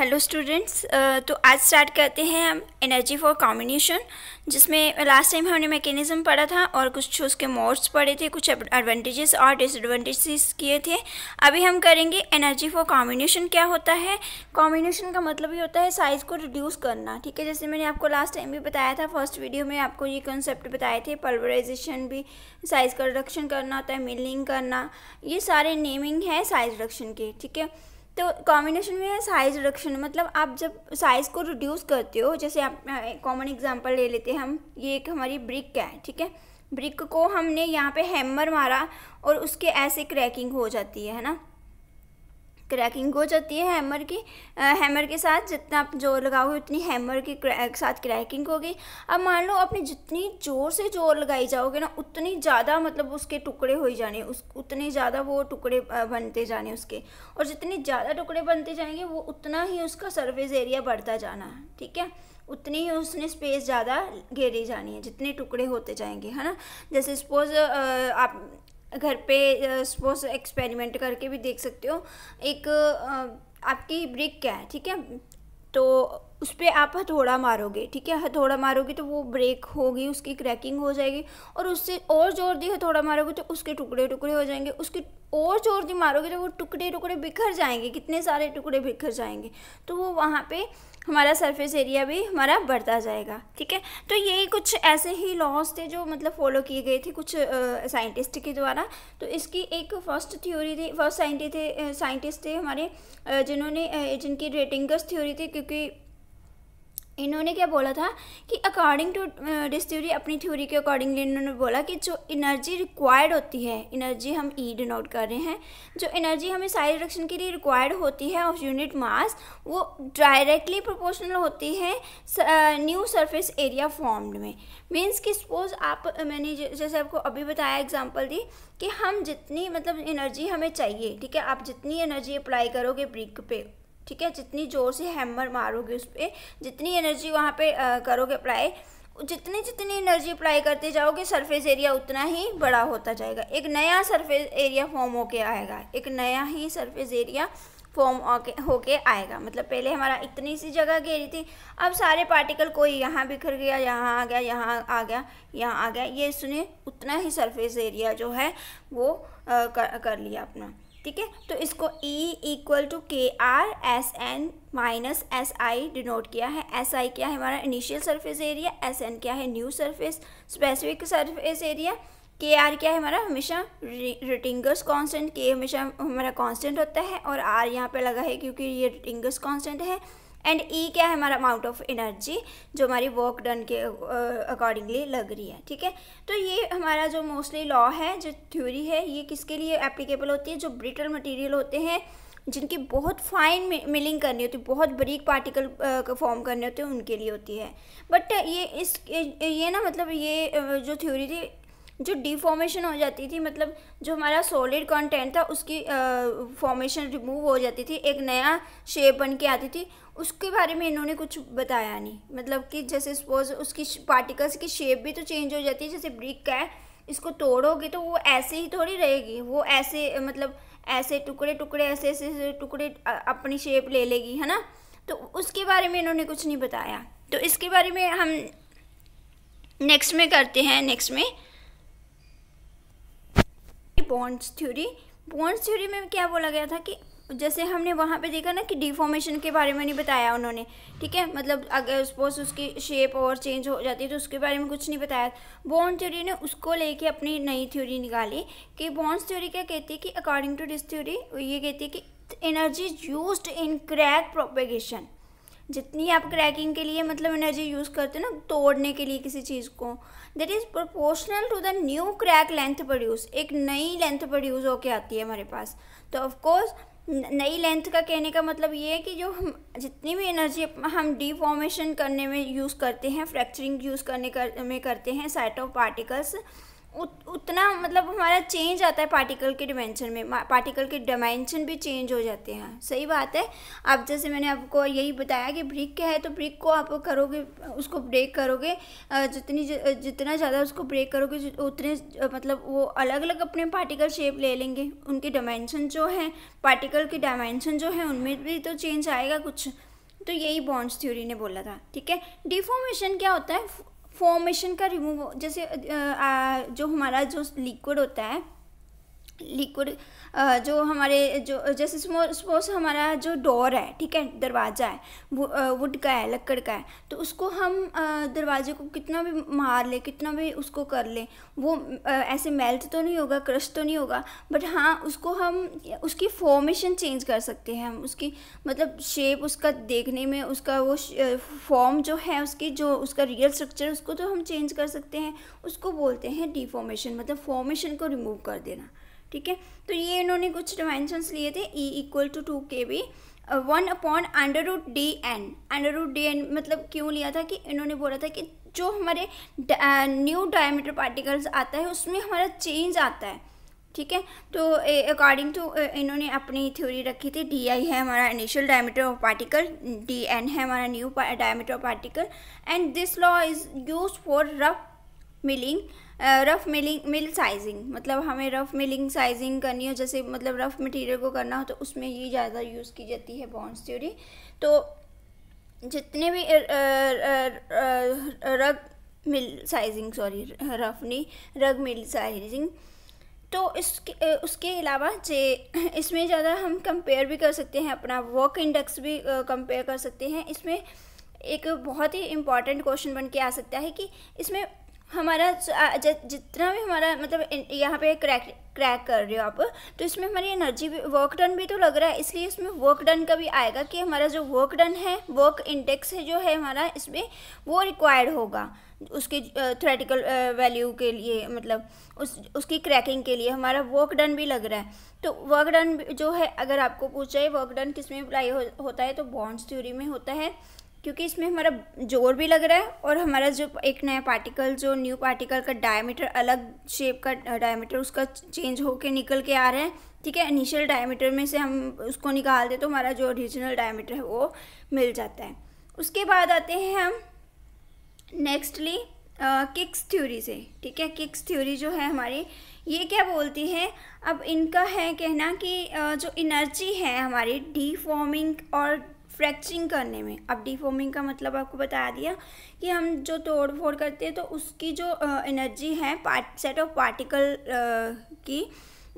hello students तो आज start करते हैं हम एनर्जी फॉर कॉम्बिनेशन जिसमें लास्ट टाइम हमने मैकेनिज़्म पढ़ा था और कुछ उसके मोड्स पढ़े थे कुछ एडवांटेजेस और डिसएडवांटेजेस किए थे अभी हम करेंगे एनर्जी फॉर कॉम्बिनेशन क्या होता है कॉम्बिनेशन का मतलब ये होता है साइज़ को रिड्यूस करना ठीक है जैसे मैंने आपको लास्ट टाइम भी बताया था फर्स्ट वीडियो में आपको ये कॉन्सेप्ट बताए थे पल्वराइजेशन भी साइज़ का रिडक्शन करना होता है मिलिंग करना ये सारे नेमिंग है साइज़ रिडक्शन के ठीक है तो कॉम्बिनेशन में है साइज रिडक्शन मतलब आप जब साइज़ को रिड्यूस करते हो जैसे आप कॉमन एग्जांपल ले लेते हैं हम ये एक हमारी ब्रिक है ठीक है ब्रिक को हमने यहाँ पे हैमर मारा और उसके ऐसे क्रैकिंग हो जाती है ना क्रैकिंग हो जाती है हैमर की आ, हैमर के साथ जितना आप जोर लगाओगे उतनी हैमर के क्रै साथ क्रैकिंग होगी अब मान लो आपने जितनी ज़ोर से जोर लगाई जाओगे ना उतनी ज़्यादा मतलब उसके टुकड़े हो जाने उस उतने ज़्यादा वो टुकड़े बनते जाने उसके और जितने ज़्यादा टुकड़े बनते जाएंगे वो उतना ही उसका सर्विस एरिया बढ़ता जाना है ठीक है उतनी ही उसने स्पेस ज़्यादा घेरी जानी है जितने टुकड़े होते जाएंगे है ना जैसे सपोज आप घर पे सपोज एक्सपेरिमेंट करके भी देख सकते हो एक आपकी ब्रिक क्या है ठीक है तो उस पर आप हथौड़ा मारोगे ठीक है हथौड़ा मारोगे तो वो ब्रेक होगी उसकी क्रैकिंग हो जाएगी और उससे और जोर दी हथौड़ा मारोगे तो उसके टुकड़े टुकड़े हो जाएंगे उसके और जोर दी मारोगे तो वो टुकड़े टुकड़े बिखर जाएंगे कितने सारे टुकड़े बिखर जाएंगे तो वो वहाँ पर हमारा सरफेस एरिया भी हमारा बढ़ता जाएगा ठीक है तो यही कुछ ऐसे ही लॉज थे जो मतलब फॉलो किए गए थे कुछ साइंटिस्ट के द्वारा तो इसकी एक फर्स्ट थ्योरी थी फर्स्ट साइंटिस्ट थे साइंटिस्ट थे हमारे जिन्होंने जिनकी रेटिंगस थ्योरी थी क्योंकि इन्होंने क्या बोला था कि अकॉर्डिंग टू डिस थ्योरी अपनी थ्योरी के अकॉर्डिंगली इन्होंने बोला कि जो एनर्जी रिक्वायर्ड होती है एनर्जी हम ई e डिनोट कर रहे हैं जो एनर्जी हमें साइज रिडक्शन के लिए रिक्वायर्ड होती है ऑफ यूनिट मास वो डायरेक्टली प्रोपोर्शनल होती है न्यू सरफेस एरिया फॉर्म्ड में मीन्स कि सपोज आप मैंने जैसे आपको अभी बताया एग्जाम्पल दी कि हम जितनी मतलब एनर्जी हमें चाहिए ठीक है आप जितनी एनर्जी अप्लाई करोगे ब्रिक पे ठीक है जितनी ज़ोर से हैमर मारोगे उस पर जितनी एनर्जी वहाँ पे आ, करोगे अप्लाई जितनी जितनी एनर्जी अप्लाई करते जाओगे सरफेस एरिया उतना ही बड़ा होता जाएगा एक नया सरफेस एरिया फॉर्म होके आएगा एक नया ही सरफेस एरिया फॉर्म होके आएगा मतलब पहले हमारा इतनी सी जगह घेरी थी अब सारे पार्टिकल कोई यहाँ बिखर गया यहाँ आ गया यहाँ आ गया यहाँ आ गया ये सुने उतना ही सरफेस एरिया जो है वो आ, कर, कर लिया अपना ठीक है तो इसको E equal to K R S N minus S I denote किया है एस आई क्या है हमारा initial surface area S N क्या है new surface specific surface area K R क्या है हमारा हमेशा रिटिंगस कांस्टेंट के हमेशा हमारा कांस्टेंट होता है और आर यहाँ पे लगा है क्योंकि ये रिटिंगस कांस्टेंट है एंड ई e क्या है हमारा अमाउंट ऑफ एनर्जी जो हमारी वर्क डन के अकॉर्डिंगली लग रही है ठीक है तो ये हमारा जो मोस्टली लॉ है जो थ्योरी है ये किसके लिए एप्लीकेबल होती है जो ब्रिटल मटेरियल होते हैं जिनकी बहुत फाइन मिलिंग करनी होती है बहुत बरीक पार्टिकल फॉर्म करने होते हैं उनके लिए होती है बट ये इस ये ना मतलब ये जो थ्योरी थी जो डिफॉर्मेशन हो जाती थी मतलब जो हमारा सॉलिड कंटेंट था उसकी फॉर्मेशन रिमूव हो जाती थी एक नया शेप बन के आती थी उसके बारे में इन्होंने कुछ बताया नहीं मतलब कि जैसे सपोज उसकी पार्टिकल्स की शेप भी तो चेंज हो जाती है जैसे ब्रिक का है इसको तोड़ोगे तो वो ऐसे ही थोड़ी रहेगी वो ऐसे मतलब ऐसे टुकड़े टुकड़े ऐसे ऐसे टुकड़े अपनी शेप ले लेगी है ना तो उसके बारे में इन्होंने कुछ नहीं बताया तो इसके बारे में हम नेक्स्ट में करते हैं नेक्स्ट में बॉन्ड्स थ्योरी बॉन्ड्स थ्योरी में क्या बोला गया था कि जैसे हमने वहाँ पे देखा ना कि डिफॉर्मेशन के बारे में नहीं बताया उन्होंने ठीक है मतलब अगर सपोज उसकी शेप और चेंज हो जाती है तो उसके बारे में कुछ नहीं बताया बॉन्ड थ्योरी ने उसको लेके अपनी नई थ्योरी निकाली कि बॉन्ड्स थ्योरी क्या कहती है कि अकॉर्डिंग टू दिस थ्योरी ये कहती है कि energy use in crack propagation जितनी आप क्रैकिंग के लिए मतलब एनर्जी यूज़ करते हो ना तोड़ने के लिए किसी चीज़ को that is proportional to the new crack length produce एक नई लेंथ प्रोड्यूस होके आती है हमारे पास तो ऑफकोर्स नई लेंथ का कहने का मतलब ये है कि जो हम जितनी भी एनर्जी हम डिफॉर्मेशन करने में यूज़ करते हैं फ्रैक्चरिंग यूज़ करने कर, में करते हैं साइट ऑफ पार्टिकल्स उत, उतना मतलब हमारा चेंज आता है पार्टिकल के डिमेंशन में पार्टिकल के डायमेंशन भी चेंज हो जाते हैं सही बात है अब जैसे मैंने आपको यही बताया कि ब्रिक क्या है तो ब्रिक को आप करोगे उसको ब्रेक करोगे जितनी जितना ज़्यादा उसको ब्रेक करोगे उतने मतलब वो अलग अलग अपने पार्टिकल शेप ले लेंगे उनके डायमेंशन जो हैं पार्टिकल के डायमेंशन जो हैं उनमें भी तो चेंज आएगा कुछ तो यही बॉन्ड्स थ्योरी ने बोला था ठीक है डिफॉर्मेशन क्या होता है फॉर्मेशन का रिमूव जैसे जो हमारा जो लिक्विड होता है लिक्विड uh, जो हमारे जो जैसे सपोज हमारा जो डोर है ठीक है दरवाज़ा है वुड uh, का है लकड़ का है तो उसको हम uh, दरवाजे को कितना भी मार ले कितना भी उसको कर ले वो ऐसे मेल्ट तो नहीं होगा क्रश तो नहीं होगा बट हाँ उसको हम उसकी फॉर्मेशन चेंज कर सकते हैं हम उसकी मतलब शेप उसका देखने में उसका वो फॉर्म जो है उसकी जो उसका रियल स्ट्रक्चर उसको तो हम चेंज कर सकते हैं उसको बोलते हैं डिफॉर्मेशन मतलब फॉर्मेशन को रिमूव कर देना ठीक है तो ये इन्होंने कुछ डायमेंशंस लिए थे E equal to two K B one upon under root D N under root D N मतलब क्यों लिया था कि इन्होंने बोला था कि जो हमारे न्यू डायमीटर पार्टिकल्स आता है उसमें हमारा चेंज आता है ठीक है तो अकॉर्डिंग टू इन्होंने अपनी थ्योरी रखी थी डी आई है हमारा initial diameter of particle D N है हमारा new diameter of particle and this law is use for rough milling rough milling mill sizing मतलब हमें रफ़ मिलिंग साइजिंग करनी हो जैसे मतलब रफ़ मटेरियल को करना हो तो उसमें ये ज़्यादा यूज़ की जाती है बॉन्ड्स थ्योरी तो जितने भी रग मिल साइजिंग सॉरी रफ नहीं रग मिल साइजिंग तो इसके उसके अलावा जे इसमें ज़्यादा हम कंपेयर भी कर सकते हैं अपना वर्क इंडेक्स भी कंपेयर कर सकते हैं इसमें एक बहुत ही इम्पॉर्टेंट क्वेश्चन बन के आ सकता है कि इसमें हमारा जितना भी हमारा मतलब यहाँ पे क्रैक क्रैक कर रहे हो आप तो इसमें हमारी एनर्जी भी वर्क डन भी तो लग रहा है इसलिए इसमें वर्क डन का भी आएगा कि हमारा जो वर्क डन है वर्क इंडेक्स है जो है हमारा इसमें वो रिक्वायर्ड होगा उसकी थ्रेटिकल वैल्यू के लिए मतलब उस उसकी क्रैकिंग के लिए हमारा वर्क डन भी लग रहा है तो वर्क डन जो है अगर आपको पूछा है वर्क डन किस में अप्लाई हो, होता है तो बॉन्ड्स थ्योरी में होता है क्योंकि इसमें हमारा जोर भी लग रहा है और हमारा जो एक नया पार्टिकल जो न्यू पार्टिकल का डायमीटर अलग शेप का डायमीटर उसका चेंज होके निकल के आ रहा है ठीक है इनिशियल डायमीटर में से हम उसको निकाल दें तो हमारा जो ओरिजिनल डायमीटर है वो मिल जाता है उसके बाद आते हैं हम नेक्स्टली किक्स थ्योरी से ठीक है किक्स थ्योरी जो है हमारी ये क्या बोलती है अब इनका है कहना कि uh, जो एनर्जी है हमारी डी फॉर्मिंग और फ्रैक्चरिंग करने में अब डिफॉर्मिंग का मतलब आपको बता दिया कि हम जो तोड़ फोड़ करते हैं तो उसकी जो एनर्जी है पार्ट सेट ऑफ पार्टिकल की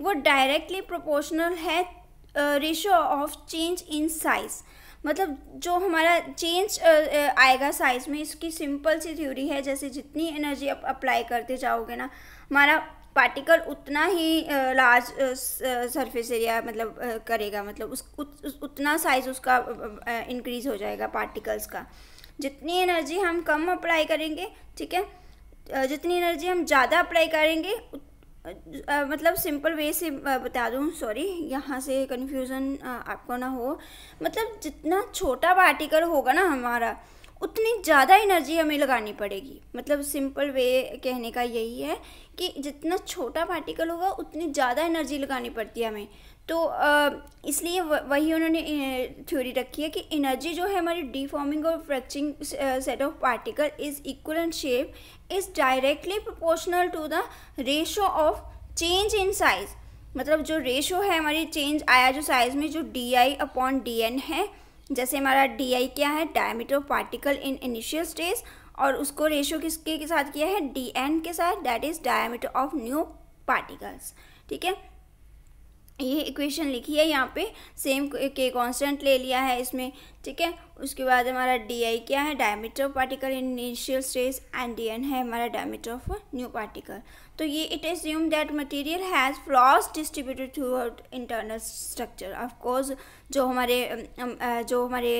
वो डायरेक्टली प्रोपोर्शनल है ratio of change in size मतलब जो हमारा चेंज आएगा साइज़ में इसकी सिंपल सी थ्योरी है जैसे जितनी एनर्जी आप अप्लाई करते जाओगे ना हमारा पार्टिकल उतना ही लार्ज सरफेस एरिया मतलब करेगा मतलब उस, उस उतना साइज़ उसका इंक्रीज़ हो जाएगा पार्टिकल्स का जितनी एनर्जी हम कम अप्लाई करेंगे ठीक है जितनी एनर्जी हम ज़्यादा अप्लाई करेंगे मतलब सिंपल वे से बता दूँ सॉरी यहाँ से कन्फ्यूज़न आपको ना हो मतलब जितना छोटा पार्टिकल होगा ना हमारा उतनी ज़्यादा एनर्जी हमें लगानी पड़ेगी मतलब सिंपल वे कहने का यही है कि जितना छोटा पार्टिकल होगा उतनी ज़्यादा एनर्जी लगानी पड़ती है हमें तो इसलिए वही उन्होंने थ्योरी रखी है कि एनर्जी जो है हमारी डिफॉर्मिंग और fracturing set of particle is equal and shape is directly proportional to the ratio of change in size मतलब जो रेशो है हमारी चेंज आया जो साइज़ में जो D I upon D N है जैसे हमारा डी आई क्या है diameter of particle in initial stage और उसको रेशो किसके के साथ किया है डी एन के साथ that is diameter of new particles ठीक है ये इक्वेशन लिखी है यहाँ पे सेम के कांस्टेंट ले लिया है इसमें ठीक है उसके बाद हमारा डी आई क्या है diameter of particle in initial stage and D N है हमारा डायमीटर ऑफ न्यू पार्टिकल तो ये it is um that material has flaws distributed throughout internal structure of course जो हमारे जो हमारे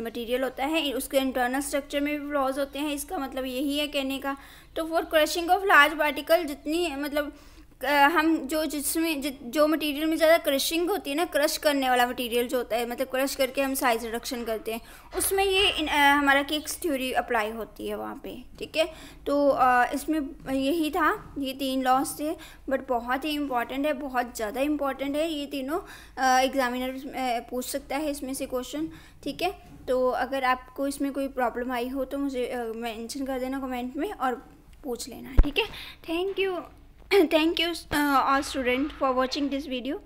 मटीरियल होता है उसके इंटरनल स्ट्रक्चर में भी फ्लॉज होते हैं इसका मतलब यही है कहने का तो for crushing of large particle जितनी मतलब हम जो जिसमें जो मटेरियल में ज़्यादा क्रशिंग होती है ना क्रश करने वाला मटेरियल जो होता है मतलब क्रश करके हम साइज रिडक्शन करते हैं उसमें ये इन, आ, हमारा केक्स थ्योरी अप्लाई होती है वहाँ पे ठीक है तो आ, इसमें यही था ये तीन लॉस थे बट बहुत ही इम्पॉर्टेंट है बहुत ज़्यादा इम्पॉर्टेंट है ये तीनों एग्ज़ामिनर पूछ सकता है इसमें से क्वेश्चन ठीक है तो अगर आपको इसमें कोई प्रॉब्लम आई हो तो मुझे मैंशन कर देना कमेंट में और पूछ लेना ठीक है thank you thank you uh, all students for watching this video